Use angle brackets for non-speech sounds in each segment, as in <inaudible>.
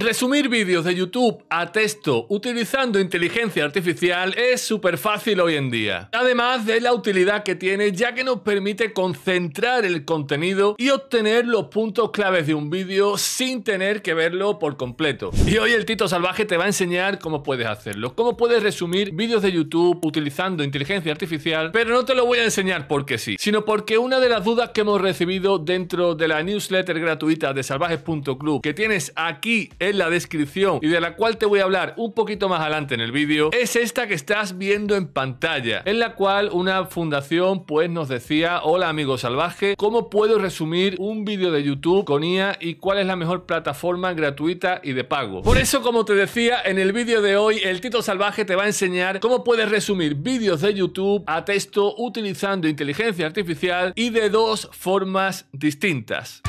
Resumir vídeos de YouTube a texto utilizando inteligencia artificial es súper fácil hoy en día. Además de la utilidad que tiene ya que nos permite concentrar el contenido y obtener los puntos claves de un vídeo sin tener que verlo por completo. Y hoy el Tito Salvaje te va a enseñar cómo puedes hacerlo, cómo puedes resumir vídeos de YouTube utilizando inteligencia artificial, pero no te lo voy a enseñar porque sí, sino porque una de las dudas que hemos recibido dentro de la newsletter gratuita de salvajes.club que tienes aquí en la descripción y de la cual te voy a hablar un poquito más adelante en el vídeo, es esta que estás viendo en pantalla, en la cual una fundación pues nos decía, hola amigo salvaje, ¿cómo puedo resumir un vídeo de YouTube con IA y cuál es la mejor plataforma gratuita y de pago? Por eso, como te decía, en el vídeo de hoy, el Tito Salvaje te va a enseñar cómo puedes resumir vídeos de YouTube a texto utilizando inteligencia artificial y de dos formas distintas.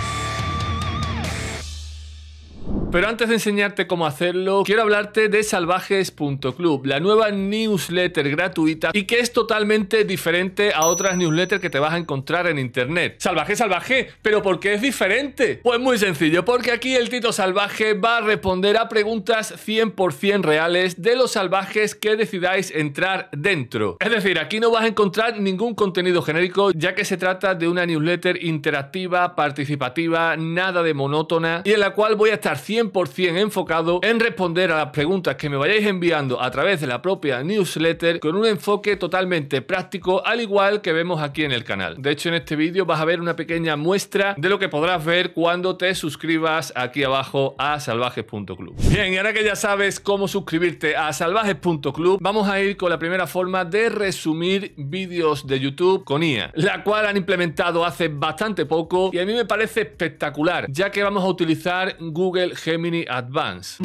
Pero antes de enseñarte cómo hacerlo, quiero hablarte de salvajes.club, la nueva newsletter gratuita y que es totalmente diferente a otras newsletters que te vas a encontrar en internet. Salvaje, salvaje, pero ¿por qué es diferente? Pues muy sencillo, porque aquí el Tito Salvaje va a responder a preguntas 100% reales de los salvajes que decidáis entrar dentro. Es decir, aquí no vas a encontrar ningún contenido genérico, ya que se trata de una newsletter interactiva, participativa, nada de monótona y en la cual voy a estar 100 100% enfocado en responder a las preguntas que me vayáis enviando a través de la propia newsletter con un enfoque totalmente práctico al igual que vemos aquí en el canal. De hecho en este vídeo vas a ver una pequeña muestra de lo que podrás ver cuando te suscribas aquí abajo a salvajes.club. Bien, y ahora que ya sabes cómo suscribirte a salvajes.club, vamos a ir con la primera forma de resumir vídeos de YouTube con IA, la cual han implementado hace bastante poco y a mí me parece espectacular, ya que vamos a utilizar Google G Gemini Advance.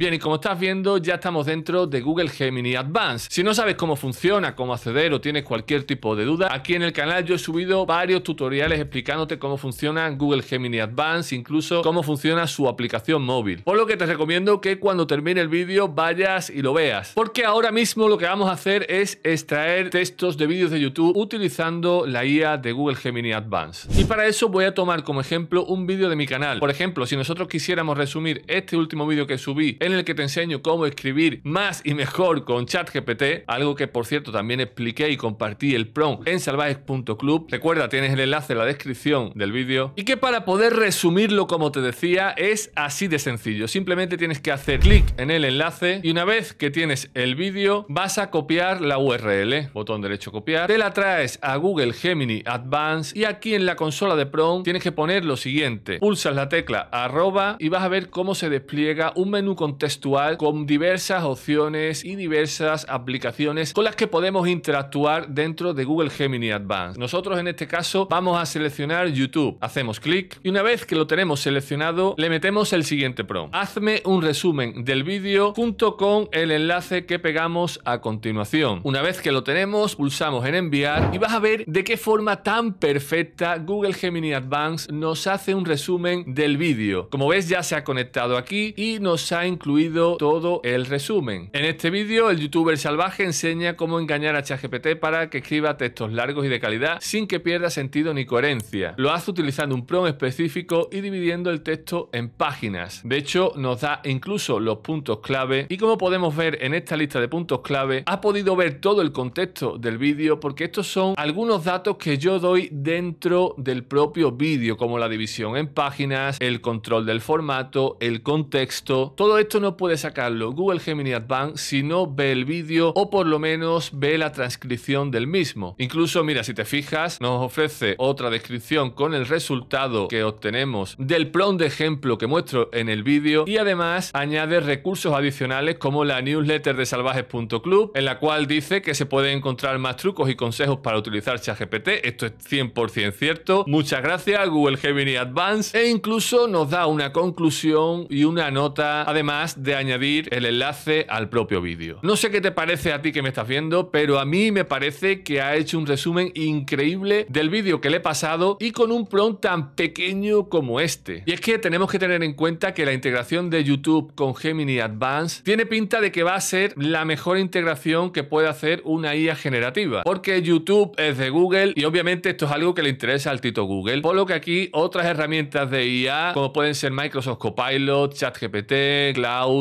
Bien, y como estás viendo, ya estamos dentro de Google Gemini Advanced. Si no sabes cómo funciona, cómo acceder o tienes cualquier tipo de duda, aquí en el canal yo he subido varios tutoriales explicándote cómo funciona Google Gemini Advanced, incluso cómo funciona su aplicación móvil. Por lo que te recomiendo que cuando termine el vídeo vayas y lo veas. Porque ahora mismo lo que vamos a hacer es extraer textos de vídeos de YouTube utilizando la IA de Google Gemini Advanced. Y para eso voy a tomar como ejemplo un vídeo de mi canal. Por ejemplo, si nosotros quisiéramos resumir este último vídeo que subí en en el que te enseño cómo escribir más y mejor con ChatGPT, algo que por cierto también expliqué y compartí el prompt en salvajes.club. Recuerda, tienes el enlace en la descripción del vídeo. Y que para poder resumirlo, como te decía, es así de sencillo. Simplemente tienes que hacer clic en el enlace y una vez que tienes el vídeo, vas a copiar la URL. Botón derecho copiar. Te la traes a Google Gemini Advanced y aquí en la consola de prompt tienes que poner lo siguiente. Pulsas la tecla arroba y vas a ver cómo se despliega un menú con textual con diversas opciones y diversas aplicaciones con las que podemos interactuar dentro de Google Gemini Advanced. Nosotros en este caso vamos a seleccionar YouTube. Hacemos clic y una vez que lo tenemos seleccionado le metemos el siguiente prompt. Hazme un resumen del vídeo junto con el enlace que pegamos a continuación. Una vez que lo tenemos pulsamos en enviar y vas a ver de qué forma tan perfecta Google Gemini Advanced nos hace un resumen del vídeo. Como ves ya se ha conectado aquí y nos ha incluido todo el resumen. En este vídeo, el youtuber salvaje enseña cómo engañar a ChatGPT para que escriba textos largos y de calidad sin que pierda sentido ni coherencia. Lo hace utilizando un prompt específico y dividiendo el texto en páginas. De hecho, nos da incluso los puntos clave y como podemos ver en esta lista de puntos clave, ha podido ver todo el contexto del vídeo porque estos son algunos datos que yo doy dentro del propio vídeo, como la división en páginas, el control del formato, el contexto, todo esto esto no puede sacarlo Google Gemini Advanced si no ve el vídeo o por lo menos ve la transcripción del mismo. Incluso, mira, si te fijas, nos ofrece otra descripción con el resultado que obtenemos del prompt de ejemplo que muestro en el vídeo y además añade recursos adicionales como la newsletter de salvajes.club en la cual dice que se pueden encontrar más trucos y consejos para utilizar ChatGPT. Esto es 100% cierto. Muchas gracias Google Gemini Advance e incluso nos da una conclusión y una nota además de añadir el enlace al propio vídeo. No sé qué te parece a ti que me estás viendo, pero a mí me parece que ha hecho un resumen increíble del vídeo que le he pasado y con un prompt tan pequeño como este. Y es que tenemos que tener en cuenta que la integración de YouTube con Gemini Advance tiene pinta de que va a ser la mejor integración que puede hacer una IA generativa, porque YouTube es de Google y obviamente esto es algo que le interesa al tito Google, por lo que aquí otras herramientas de IA como pueden ser Microsoft Copilot, ChatGPT,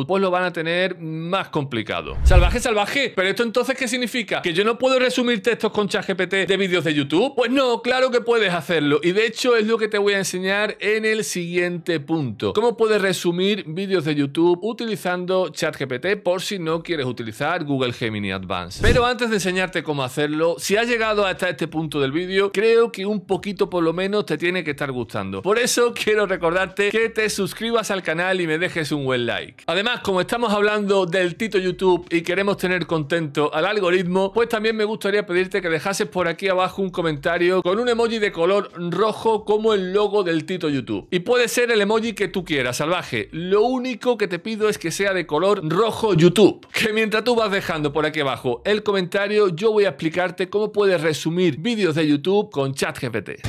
pues lo van a tener más complicado. Salvaje, salvaje. Pero esto entonces, ¿qué significa? ¿Que yo no puedo resumir textos con ChatGPT de vídeos de YouTube? Pues no, claro que puedes hacerlo. Y de hecho es lo que te voy a enseñar en el siguiente punto. ¿Cómo puedes resumir vídeos de YouTube utilizando ChatGPT por si no quieres utilizar Google Gemini Advanced? Pero antes de enseñarte cómo hacerlo, si has llegado hasta este punto del vídeo, creo que un poquito por lo menos te tiene que estar gustando. Por eso quiero recordarte que te suscribas al canal y me dejes un buen like. Además, como estamos hablando del Tito YouTube y queremos tener contento al algoritmo, pues también me gustaría pedirte que dejases por aquí abajo un comentario con un emoji de color rojo como el logo del Tito YouTube. Y puede ser el emoji que tú quieras, salvaje. Lo único que te pido es que sea de color rojo YouTube. Que mientras tú vas dejando por aquí abajo el comentario, yo voy a explicarte cómo puedes resumir vídeos de YouTube con ChatGPT.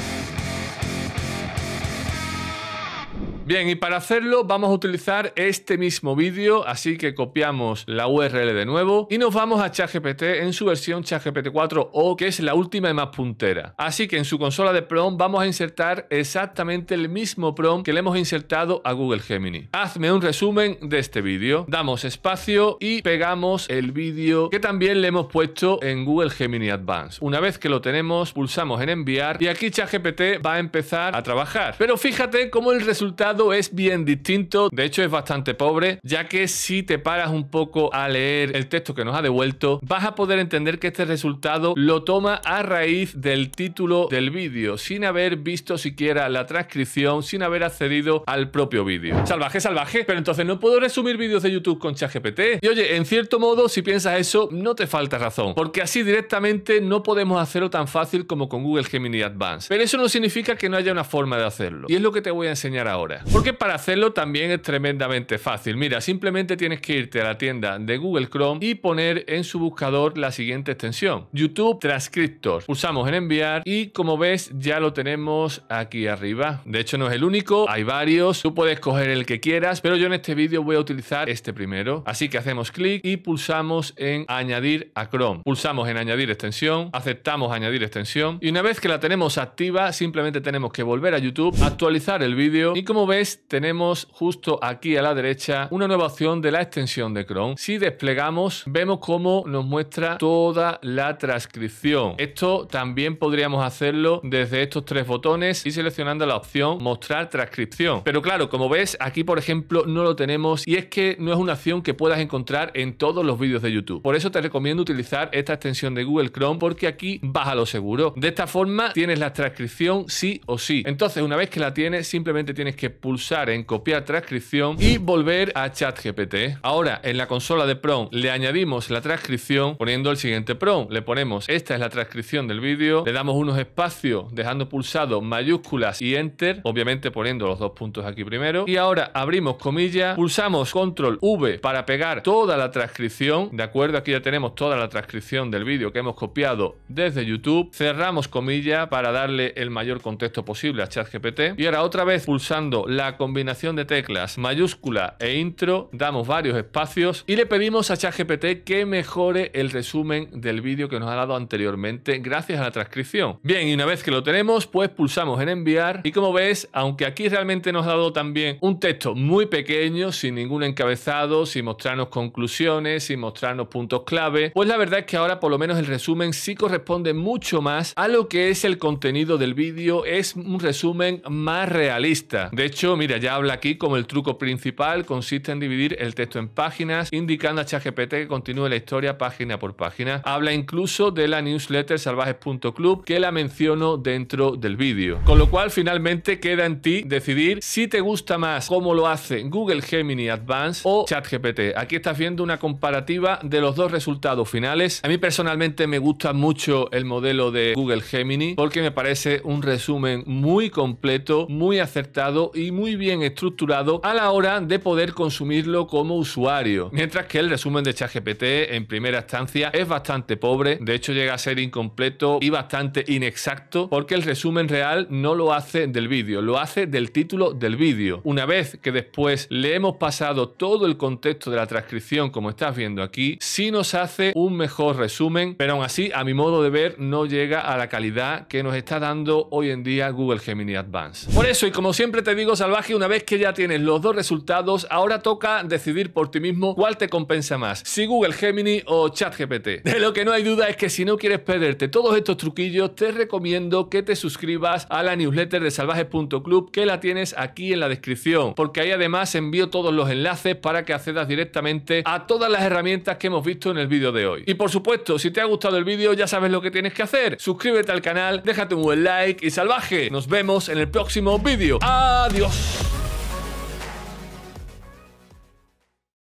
Bien, y para hacerlo vamos a utilizar este mismo vídeo, así que copiamos la URL de nuevo y nos vamos a ChatGPT en su versión ChatGPT 4o, que es la última y más puntera. Así que en su consola de prompt vamos a insertar exactamente el mismo prompt que le hemos insertado a Google Gemini. Hazme un resumen de este vídeo. Damos espacio y pegamos el vídeo que también le hemos puesto en Google Gemini Advanced Una vez que lo tenemos, pulsamos en enviar y aquí ChatGPT va a empezar a trabajar. Pero fíjate cómo el resultado es bien distinto, de hecho es bastante pobre, ya que si te paras un poco a leer el texto que nos ha devuelto, vas a poder entender que este resultado lo toma a raíz del título del vídeo, sin haber visto siquiera la transcripción, sin haber accedido al propio vídeo. Salvaje, salvaje, pero entonces no puedo resumir vídeos de YouTube con ChatGPT. Y oye, en cierto modo, si piensas eso, no te falta razón, porque así directamente no podemos hacerlo tan fácil como con Google Gemini Advanced. Pero eso no significa que no haya una forma de hacerlo, y es lo que te voy a enseñar ahora. Porque para hacerlo también es tremendamente fácil. Mira, simplemente tienes que irte a la tienda de Google Chrome y poner en su buscador la siguiente extensión. YouTube Transcriptor. Pulsamos en enviar y como ves ya lo tenemos aquí arriba. De hecho no es el único, hay varios. Tú puedes coger el que quieras, pero yo en este vídeo voy a utilizar este primero. Así que hacemos clic y pulsamos en añadir a Chrome. Pulsamos en añadir extensión, aceptamos añadir extensión y una vez que la tenemos activa simplemente tenemos que volver a YouTube, actualizar el vídeo y como ves tenemos justo aquí a la derecha una nueva opción de la extensión de Chrome. Si desplegamos, vemos cómo nos muestra toda la transcripción. Esto también podríamos hacerlo desde estos tres botones y seleccionando la opción mostrar transcripción. Pero claro, como ves, aquí por ejemplo no lo tenemos y es que no es una opción que puedas encontrar en todos los vídeos de YouTube. Por eso te recomiendo utilizar esta extensión de Google Chrome porque aquí vas a lo seguro. De esta forma tienes la transcripción sí o sí. Entonces, una vez que la tienes, simplemente tienes que pulsar en copiar transcripción y volver a ChatGPT. Ahora, en la consola de PROM le añadimos la transcripción poniendo el siguiente PROM. Le ponemos esta es la transcripción del vídeo, le damos unos espacios dejando pulsado mayúsculas y enter, obviamente poniendo los dos puntos aquí primero. Y ahora abrimos comillas, pulsamos control V para pegar toda la transcripción, ¿de acuerdo? Aquí ya tenemos toda la transcripción del vídeo que hemos copiado desde YouTube. Cerramos comillas para darle el mayor contexto posible a ChatGPT. Y ahora otra vez pulsando la combinación de teclas mayúscula e intro, damos varios espacios y le pedimos a ChatGPT que mejore el resumen del vídeo que nos ha dado anteriormente gracias a la transcripción. Bien, y una vez que lo tenemos, pues pulsamos en enviar y como ves, aunque aquí realmente nos ha dado también un texto muy pequeño, sin ningún encabezado, sin mostrarnos conclusiones, sin mostrarnos puntos clave, pues la verdad es que ahora por lo menos el resumen sí corresponde mucho más a lo que es el contenido del vídeo, es un resumen más realista. De hecho, mira, ya habla aquí como el truco principal consiste en dividir el texto en páginas, indicando a ChatGPT que continúe la historia página por página. Habla incluso de la newsletter salvajes.club que la menciono dentro del vídeo. Con lo cual, finalmente queda en ti decidir si te gusta más cómo lo hace Google Gemini Advanced o ChatGPT. Aquí estás viendo una comparativa de los dos resultados finales. A mí personalmente me gusta mucho el modelo de Google Gemini porque me parece un resumen muy completo, muy acertado y muy bien estructurado a la hora de poder consumirlo como usuario. Mientras que el resumen de ChatGPT en primera instancia es bastante pobre, de hecho llega a ser incompleto y bastante inexacto porque el resumen real no lo hace del vídeo, lo hace del título del vídeo. Una vez que después le hemos pasado todo el contexto de la transcripción como estás viendo aquí, sí nos hace un mejor resumen, pero aún así a mi modo de ver no llega a la calidad que nos está dando hoy en día Google Gemini Advance. Por eso y como siempre te digo, salvaje, una vez que ya tienes los dos resultados, ahora toca decidir por ti mismo cuál te compensa más, si Google Gemini o ChatGPT. <laughs> De lo que no hay duda es que si no quieres perderte todos estos truquillos, te recomiendo que te suscribas a la newsletter de salvajes.club que la tienes aquí en la descripción, porque ahí además envío todos los enlaces para que accedas directamente a todas las herramientas que hemos visto en el vídeo de hoy. Y por supuesto, si te ha gustado el vídeo, ya sabes lo que tienes que hacer. Suscríbete al canal, déjate un buen like y salvaje. Nos vemos en el próximo vídeo. Adiós. Adiós.